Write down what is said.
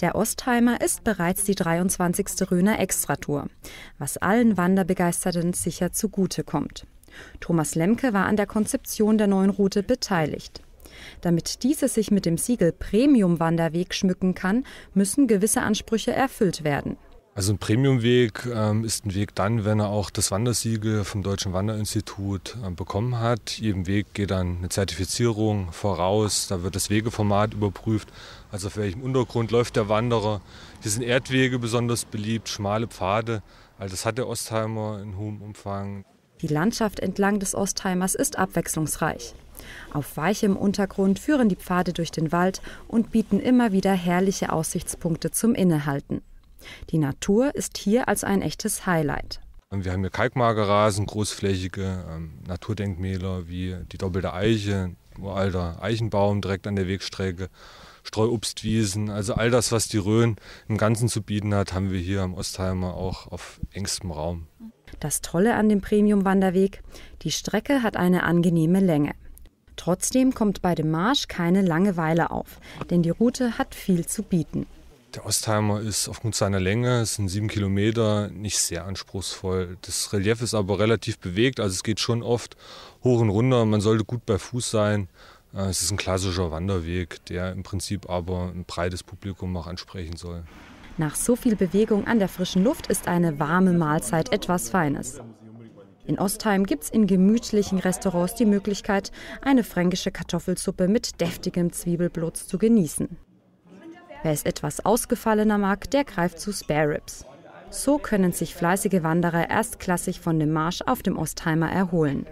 Der Ostheimer ist bereits die 23. Rhöner Extratour, was allen Wanderbegeisterten sicher zugute kommt. Thomas Lemke war an der Konzeption der neuen Route beteiligt. Damit diese sich mit dem Siegel Premium Wanderweg schmücken kann, müssen gewisse Ansprüche erfüllt werden. Also ein Premiumweg ähm, ist ein Weg dann, wenn er auch das Wandersiegel vom Deutschen Wanderinstitut äh, bekommen hat. Jedem Weg geht dann eine Zertifizierung voraus, da wird das Wegeformat überprüft, also auf welchem Untergrund läuft der Wanderer. Hier sind Erdwege besonders beliebt, schmale Pfade, also das hat der Ostheimer in hohem Umfang. Die Landschaft entlang des Ostheimers ist abwechslungsreich. Auf weichem Untergrund führen die Pfade durch den Wald und bieten immer wieder herrliche Aussichtspunkte zum Innehalten. Die Natur ist hier als ein echtes Highlight. Ähm, wir haben hier Kalkmagerrasen, großflächige ähm, Naturdenkmäler wie die doppelte Eiche, uralter Eichenbaum direkt an der Wegstrecke, Streuobstwiesen. Also all das, was die Rhön im Ganzen zu bieten hat, haben wir hier am Ostheimer auch auf engstem Raum. Das Tolle an dem Premium-Wanderweg, die Strecke hat eine angenehme Länge. Trotzdem kommt bei dem Marsch keine Langeweile auf, denn die Route hat viel zu bieten. Der Ostheimer ist aufgrund seiner Länge, es sind sieben Kilometer, nicht sehr anspruchsvoll. Das Relief ist aber relativ bewegt, also es geht schon oft hoch und runter. Man sollte gut bei Fuß sein. Äh, es ist ein klassischer Wanderweg, der im Prinzip aber ein breites Publikum auch ansprechen soll. Nach so viel Bewegung an der frischen Luft ist eine warme Mahlzeit etwas Feines. In Ostheim gibt es in gemütlichen Restaurants die Möglichkeit, eine fränkische Kartoffelsuppe mit deftigem Zwiebelblutz zu genießen. Wer es etwas ausgefallener mag, der greift zu Spare Ribs. So können sich fleißige Wanderer erstklassig von dem Marsch auf dem Ostheimer erholen.